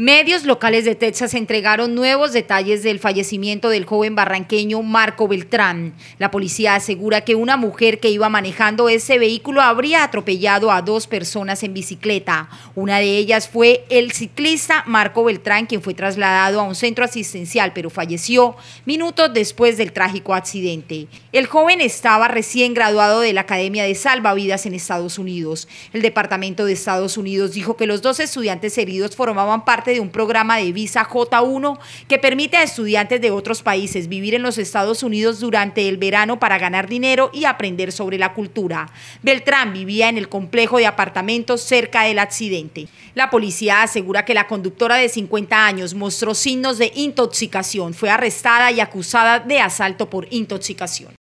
Medios locales de Texas entregaron nuevos detalles del fallecimiento del joven barranqueño Marco Beltrán. La policía asegura que una mujer que iba manejando ese vehículo habría atropellado a dos personas en bicicleta. Una de ellas fue el ciclista Marco Beltrán, quien fue trasladado a un centro asistencial, pero falleció minutos después del trágico accidente. El joven estaba recién graduado de la Academia de Salvavidas en Estados Unidos. El Departamento de Estados Unidos dijo que los dos estudiantes heridos formaban parte de un programa de visa J1 que permite a estudiantes de otros países vivir en los Estados Unidos durante el verano para ganar dinero y aprender sobre la cultura. Beltrán vivía en el complejo de apartamentos cerca del accidente. La policía asegura que la conductora de 50 años mostró signos de intoxicación, fue arrestada y acusada de asalto por intoxicación.